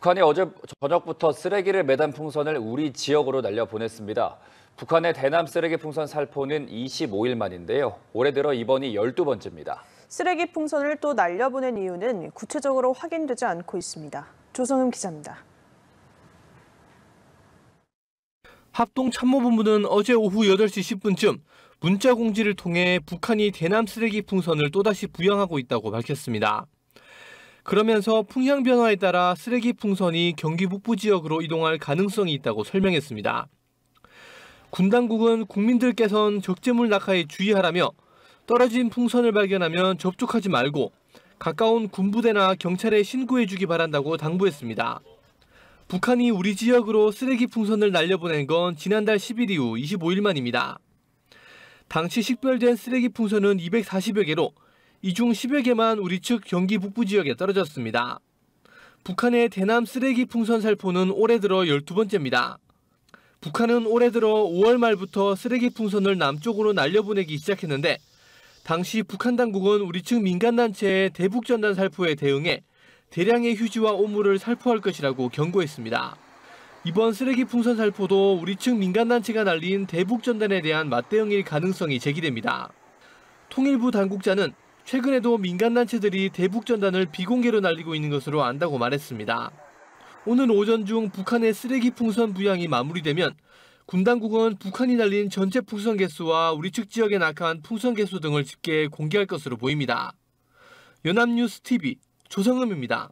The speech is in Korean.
북한이 어제 저녁부터 쓰레기를 매단 풍선을 우리 지역으로 날려 보냈습니다. 북한의 대남 쓰레기 풍선 살포는 25일 만인데요. 올해 들어 이번이 12번째입니다. 쓰레기 풍선을 또 날려보낸 이유는 구체적으로 확인되지 않고 있습니다. 조성음 기자입니다. 합동참모본부는 어제 오후 8시 10분쯤 문자 공지를 통해 북한이 대남 쓰레기 풍선을 또다시 부양하고 있다고 밝혔습니다. 그러면서 풍향 변화에 따라 쓰레기 풍선이 경기 북부 지역으로 이동할 가능성이 있다고 설명했습니다. 군 당국은 국민들께선 적재물 낙하에 주의하라며 떨어진 풍선을 발견하면 접촉하지 말고 가까운 군부대나 경찰에 신고해주기 바란다고 당부했습니다. 북한이 우리 지역으로 쓰레기 풍선을 날려보낸 건 지난달 10일 이후 25일 만입니다. 당시 식별된 쓰레기 풍선은 240여 개로 이중 10여 개만 우리 측 경기 북부 지역에 떨어졌습니다. 북한의 대남 쓰레기 풍선 살포는 올해 들어 12번째입니다. 북한은 올해 들어 5월 말부터 쓰레기 풍선을 남쪽으로 날려보내기 시작했는데 당시 북한 당국은 우리 측 민간단체의 대북전단 살포에 대응해 대량의 휴지와 오물을 살포할 것이라고 경고했습니다. 이번 쓰레기 풍선 살포도 우리 측 민간단체가 날린 대북전단에 대한 맞대응일 가능성이 제기됩니다. 통일부 당국자는 최근에도 민간단체들이 대북전단을 비공개로 날리고 있는 것으로 안다고 말했습니다. 오늘 오전 중 북한의 쓰레기 풍선 부양이 마무리되면 군 당국은 북한이 날린 전체 풍선 개수와 우리 측 지역에 낙하한 풍선 개수 등을 집계해 공개할 것으로 보입니다. 연합뉴스 TV 조성음입니다.